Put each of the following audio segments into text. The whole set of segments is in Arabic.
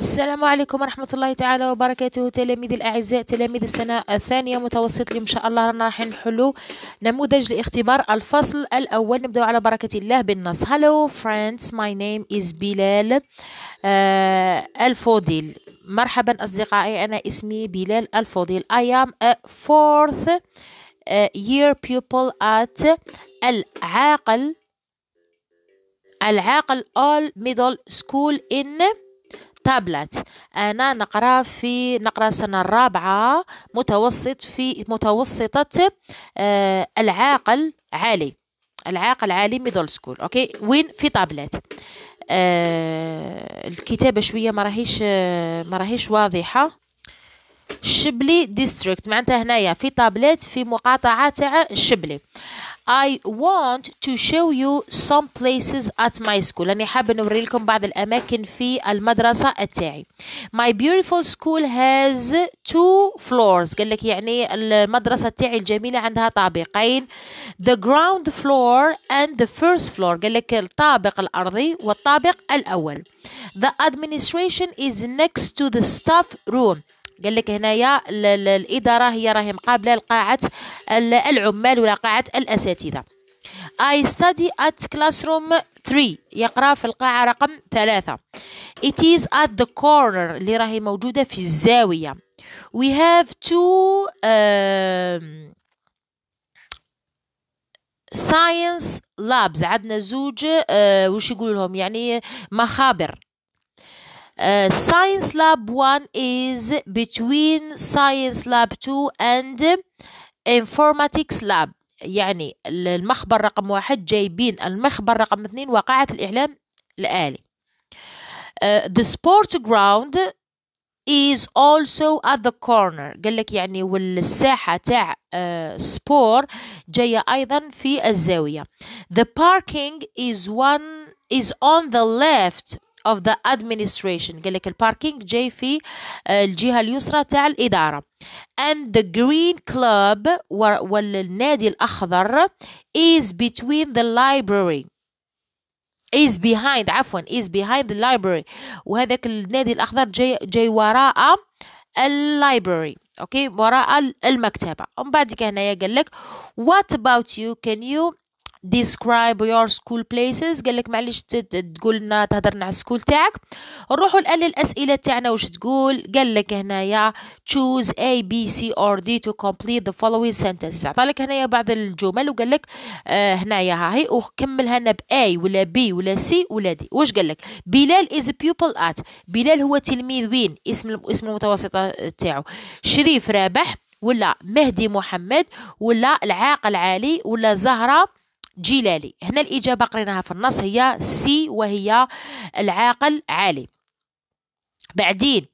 السلام عليكم ورحمة الله تعالى وبركاته تلاميذ الأعزاء تلاميذ السنة الثانية متوسط اليوم إن شاء الله رانا راح نحلو نموذج لاختبار الفصل الأول نبدأ على بركة الله بالنص Hello friends my name is بلال آه الفوضيل مرحبا أصدقائي أنا اسمي بلال الفوضيل I am a fourth آه، year pupil at العاقل العاقل all middle school in تابلت أنا نقرأ في نقرأ سنة الرابعة متوسط في متوسطة آه العاقل عالي العاقل عالي ميدل سكول أوكي وين في تابلت آه الكتابة شوية ما راهيش آه، ما راهيش واضحة شبلي ديستريكت معناتها هنايا في تابلت في مقاطعة تاع شبلي I want to show you some places at my school أنا حابة نوري لكم بعض الأماكن في المدرسة التاعي My beautiful school has two floors قال لك يعني المدرسة التاعي الجميلة عندها طابقين The ground floor and the first floor قال لك الطابق الأرضي والطابق الأول The administration is next to the staff room قال لك هنايا الاداره هي راهي مقابله لقاعه العمال ولا قاعه الاساتذه I study at classroom 3 يقرأ في القاعة رقم ثلاثة It is at the corner اللي راهي موجودة في الزاوية We have two uh, science labs عندنا زوج uh, وش يقول لهم يعني مخابر Uh, science lab 1 is between science lab 2 and informatics lab يعني المخبر رقم واحد جايبين المخبر رقم اثنين وقاعة الإعلام الآلي uh, the sport ground is also at the corner قال لك يعني والساحة تاع سبور uh, جاية أيضا في الزاوية the parking is one is on the left of the administration قال لك الباركينج جاي في الجهة اليسرى تاع الإدارة and the green club والنادي الأخضر is between the library is behind عفوا is behind the library وهذاك النادي الأخضر جاي جاي وراء اللايبراري اوكي وراء المكتبه ومن بعد هنايا قال لك what about you can you describe your school places قال لك معليش تقول لنا تهضر على السكول تاعك نروحوا الان للاسئله تاعنا واش تقول قال لك هنايا choose A B C or D to complete the following sentences عطى لك هنايا بعض الجمل وقال لك آه، هنايا هنايا هي وكملها لنا ب A ولا B ولا C ولا D واش قال لك بلال is a pupil at بلال هو تلميذ وين اسم اسم المتوسطه تاعو شريف رابح ولا مهدي محمد ولا العاقل علي ولا زهره جلالي هنا الإجابة قريناها في النص هي سي وهي العاقل عالي بعدين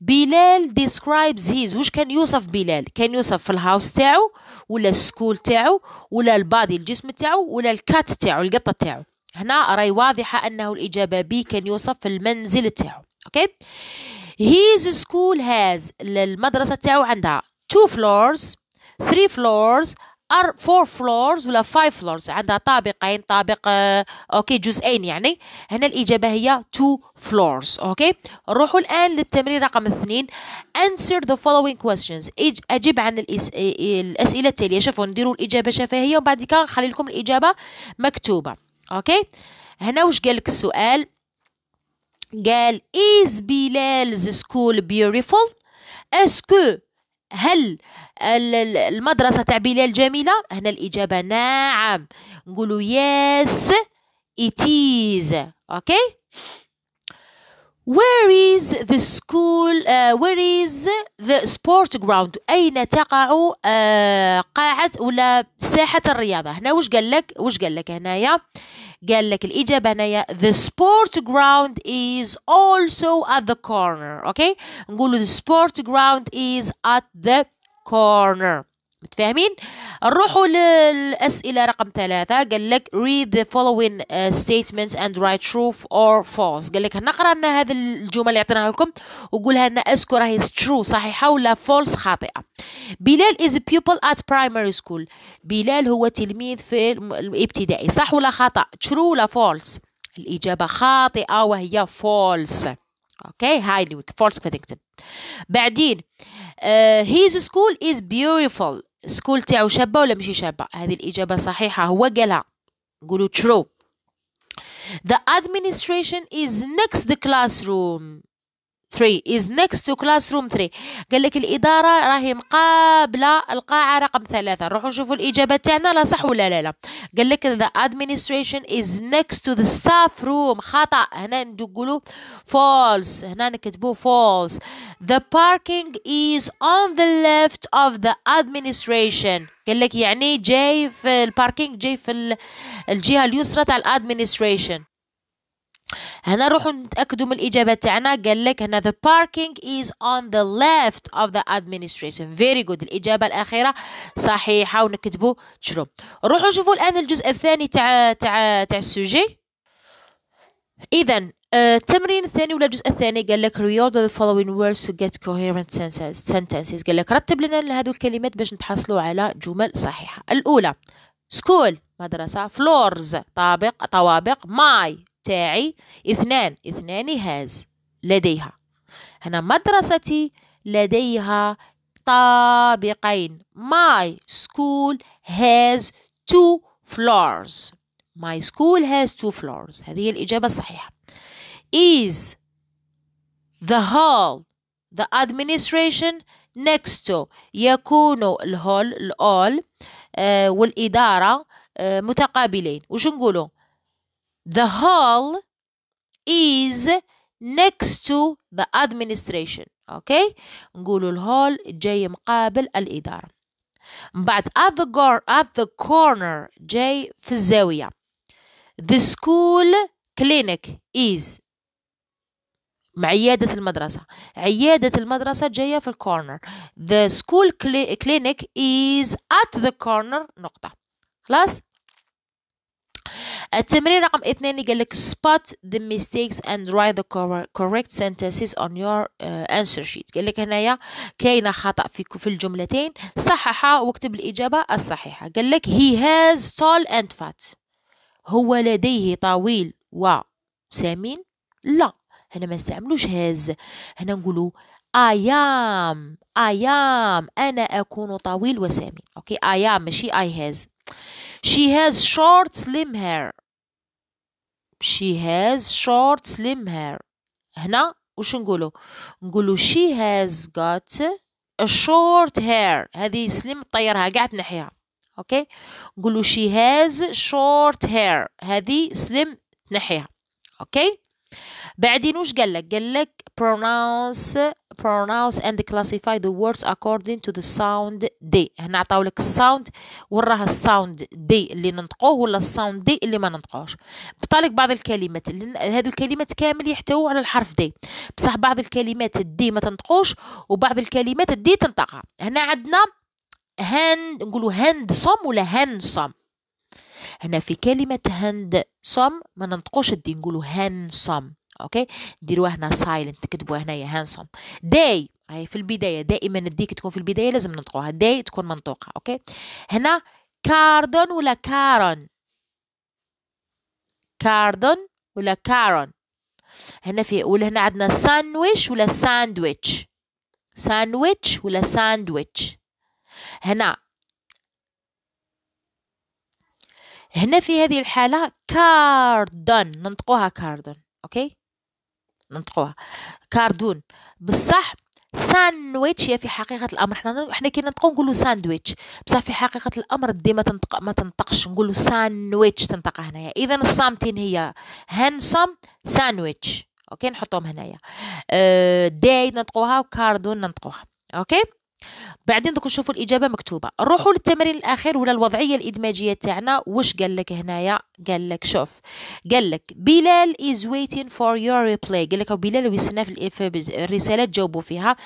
بلال describes his واش كان يوصف بلال كان يوصف في الهاوس تاعو ولا السكول تاعو ولا البادي الجسم تاعو ولا الكات تاعو القطه تاعو هنا راي واضحه انه الاجابه بي كان يوصف في المنزل تاعو اوكي هيز his school has المدرسه تاعو عندها two floors three floors ار فور فلورز ولا فايف فلورز عندها طابقين طابق اوكي آه، جزئين يعني هنا الاجابه هي تو فلورز اوكي نروحوا الان للتمرين رقم اثنين answer the following questions اجب عن الاسئله التاليه شوفوا نديروا الاجابه شفهيه وبعد كده نخلي لكم الاجابه مكتوبه اوكي هنا واش قال لك السؤال قال is بلال school beautiful اسكو هل المدرسة تاع بلال جميلة هنا الإجابة نعم نقولوا yes it is أوكي Where is the school uh, where is the sport ground أين تقع uh, قاعة ولا ساحة الرياضة هنا واش قال لك واش قال لك هنايا قال لك الإجابة هنايا the sport ground is also at the corner أوكي okay? نقولوا the sport ground is at the corner متفاهمين نروحوا للأسئلة رقم ثلاثة قال لك read the following uh, statements and write true or false قال لك نقرا لنا هذه الجمل اللي عطيناها لكم وقولها لنا اسكو راهي true صحيحة ولا false خاطئة بلال is a pupil at primary school بلال هو تلميذ في الابتدائي صح ولا خطأ true ولا false الإجابة خاطئة وهي false اوكي هاي فولس فتكتب بعدين بعدين هيز سكول از بيوتيفول سكول تاعو شابه ولا ماشي شابه هذه الاجابه صحيحه هو قالها نقولوا ترو The administration is next the classroom 3 is next to classroom 3 قال لك الإدارة راهي مقابلة القاعة رقم ثلاثة نروحوا نشوفوا الإجابة تاعنا لا صح ولا لا لا قال لك the administration is next to the staff room خطأ هنا نقولوا false هنا نكتبوا false the parking is on the left of the administration قال لك يعني جاي في الباركينج جاي في الجهة اليسرى تاع الادمنستريشن هنا نروحوا نتاكدوا من الاجابه تاعنا قال لك هنا the parking is on the left of the administration very good الاجابه الاخيره صحيحه ونكتبوا true نروحوا نشوفوا الان الجزء الثاني تاع تاع تاع السوجي اذا آه، التمرين الثاني ولا الجزء الثاني قال لك reorder the following words to get coherent sentences قال لك رتب لنا هذو الكلمات باش نتحصلوا على جمل صحيحه الاولى سكول مدرسه فلورز طابق طوابق ماي تاعي اثنان اثنان هاز لديها هنا مدرستي لديها طابقين my school has two floors my school has two floors هذه الإجابة الصحيحة is the hall the administration next to يكون الهول الأول آه والإدارة آه متقابلين وش نقولوا The hall is next to the administration Okay, نقولوا الهول جاي مقابل الإدارة من بعد at the, gar- at the corner جاي في الزاوية the school clinic is مع عيادة المدرسة عيادة المدرسة جاية في الكورنر the school clinic is at the corner نقطة خلاص التمرين رقم اثنين قال لك spot the mistakes and write the correct sentences on your uh, answer sheet قال لك هنايا كاينه خطا في في الجملتين صححها واكتب الاجابه الصحيحه قال لك he has tall and fat هو لديه طويل وسمين لا هنا ما نستعملوش هاز هنا نقولوا ايام ايام انا اكون طويل وسمين اوكي ايام ماشي اي هاز She has short slim hair. She has short slim hair. هنا وش نقولوا؟ نقولوا she has got a short hair. هذه slim طيرها قاعد نحيها. Okay. نقولوا she has short hair. هذه slim تنحيها. Okay. بعدين وش قال لك قال لك pronounce pronounce and classify the words according to the sound دي هنا عطاو لك الساوند وراها الساوند دي اللي ننطقوه ولا الساوند دي اللي ما ننطقوش بطالك بعض الكلمات هذو الكلمات كامل يحتوى على الحرف دي بصح بعض الكلمات الدي ما تنطقوش وبعض الكلمات الدي تنطقها هنا عندنا هاند نقولوا هاند صم ولا هانصم هنا في كلمة هاند صم ما ننطقوش الدي نقولوا هان صم اوكي ديروها هنا سايلنت تكتبوها هنايا هان صم داي هاي في البداية دائما الدي تكون في البداية لازم ننطقوها داي تكون منطوقة اوكي هنا كاردون ولا كارون كاردون ولا كارون هنا في ولا هنا عندنا ساندويش ولا ساندويتش ساندويتش ولا ساندويتش هنا هنا في هذه الحالة كاردون ننطقوها كاردون أوكي ننطقوها كاردون بصح ساندويتش هي في حقيقة الأمر حنا حنا كي ننطقو نقولو ساندويتش بصح في حقيقة الأمر ديما تنطق ما تنطقش نقولو ساندويتش تنطق هنايا إذا الصامتين هي هانسوم ساندويتش أوكي نحطهم هنايا أه داي ننطقوها وكاردون ننطقوها أوكي بعدين دوك نشوفوا الاجابه مكتوبه نروحوا للتمرين الاخير ولا الوضعيه الادماجيه تاعنا واش قال لك هنايا قال لك شوف قال لك بلال از waiting فور يور ريبلاي قال لك بلال ويستنى في الرساله تجاوبوا فيها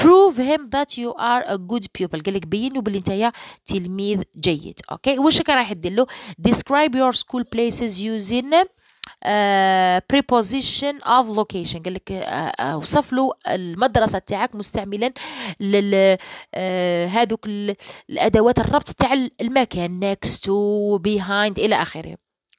prove him that you are a good pupil قال لك بينوا باللي نتايا تلميذ جيد اوكي واش راح دير له describe your school places using بريبوزيشن اوف لوكيشن قال لك آه، آه، اوصف له المدرسه تاعك مستعملا آه، هذوك الادوات الربط تاع المكان next to behind الى اخره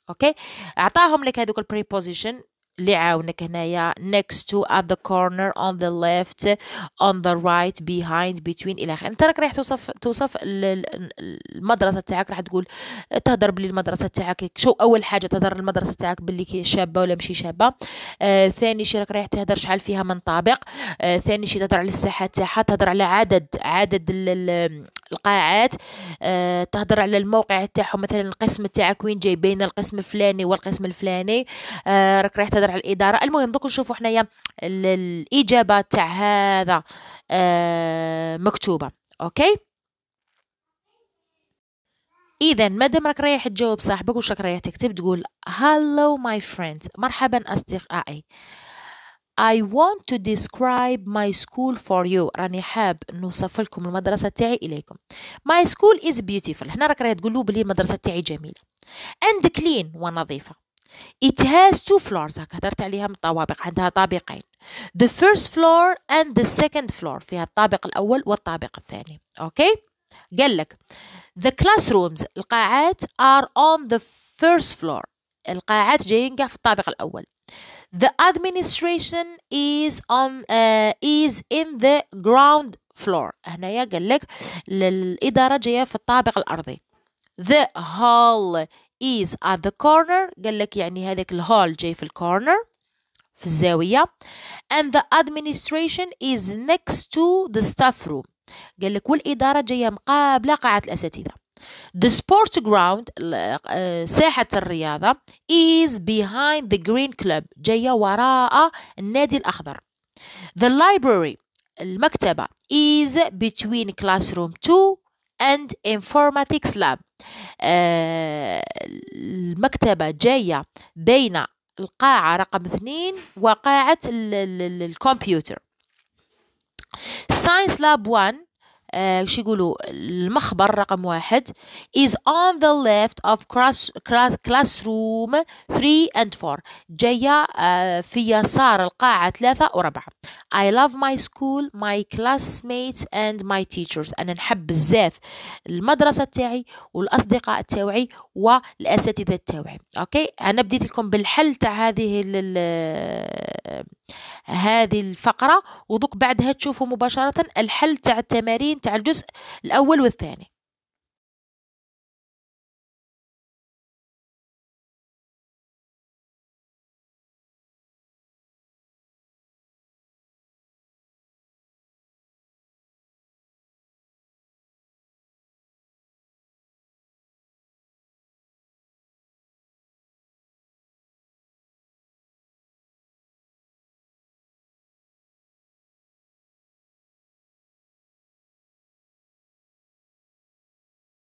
اوكي اعطاهم لك هذوك البريبوزيشن اللي عاونك هنايا next to at the corner on the left on the right behind between الى اخره انت راك رايح توصف توصف المدرسه تاعك راح تقول تهضر بلي المدرسه تاعك شو اول حاجه تهضر المدرسه تاعك بلي كي شابه ولا ماشي شابه آه ثاني شي راك رايح تهضر شحال فيها طابق آه ثاني شي تهضر على الساحه تاعها تهضر على عدد عدد القاعات آه، تهضر على الموقع تاعهم مثلا القسم تاعك وين جاي بين القسم الفلاني والقسم الفلاني آه، راك رايح تهضر على الاداره المهم دوك نشوفوا حنايا الاجابه تاع هذا آه، مكتوبه اوكي اذا مادام راك رايح تجاوب صاحبك واش راك رايح تكتب تقول هالو ماي فريند مرحبا اصدقائي I want to describe my school for you راني حاب نوصف لكم المدرسة تاعي إليكم My school is beautiful هنا راك راهي تقول له بلي المدرسة تاعي جميلة and clean ونظيفة It has two floors هكا هدرت عليها من طوابق عندها طابقين The first floor and the second floor فيها الطابق الأول والطابق الثاني أوكي قال لك The classrooms القاعات are on the first floor القاعات جايين كاع في الطابق الأول The administration is on uh, is in the ground floor هنايا قال لك الإدارة جاية في الطابق الأرضي The hall is at the corner قال لك يعني هذاك الهول جاي في الكورنر في الزاوية and the administration is next to the staff room قال لك والإدارة جاية مقابلة قاعة الأساتذة The sports ground ساحة الرياضة is behind the green club جاية وراء النادي الأخضر The library المكتبة is between classroom 2 and informatics lab المكتبة جاية بين القاعة رقم 2 وقاعة الكمبيوتر Science Lab 1 آه، شو يقولوا المخبر رقم واحد is on the left of class, class, classroom 3 and 4 جاية آه، في يسار القاعة ثلاثة وربعة I love my school my classmates and my teachers أنا نحب بزاف المدرسة تاعي والأصدقاء تاوعي والأساتذة تاوعي أوكي أنا بديت لكم بالحل تاع هذه هذه الفقرة ودوك بعدها تشوفوا مباشرة الحل تاع التمارين تاع الجزء الأول والثاني